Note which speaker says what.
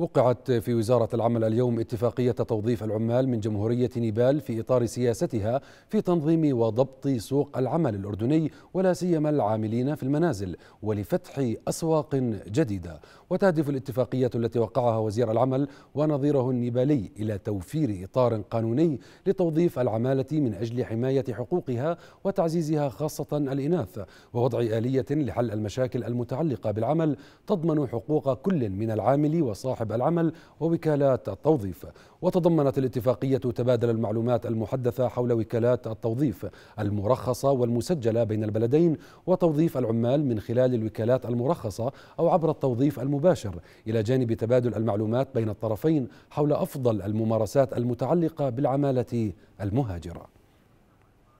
Speaker 1: وقعت في وزارة العمل اليوم اتفاقية توظيف العمال من جمهورية نيبال في إطار سياستها في تنظيم وضبط سوق العمل الأردني ولا سيما العاملين في المنازل ولفتح أسواق جديدة وتهدف الاتفاقية التي وقعها وزير العمل ونظيره النيبالي إلى توفير إطار قانوني لتوظيف العمالة من أجل حماية حقوقها وتعزيزها خاصة الإناث ووضع آلية لحل المشاكل المتعلقة بالعمل تضمن حقوق كل من العامل وصاحب مكاتب العمل ووكالات التوظيف وتضمنت الاتفاقية تبادل المعلومات المحدثة حول وكالات التوظيف المرخصة والمسجلة بين البلدين وتوظيف العمال من خلال الوكالات المرخصة أو عبر التوظيف المباشر إلى جانب تبادل المعلومات بين الطرفين حول أفضل الممارسات المتعلقة بالعمالة المهاجرة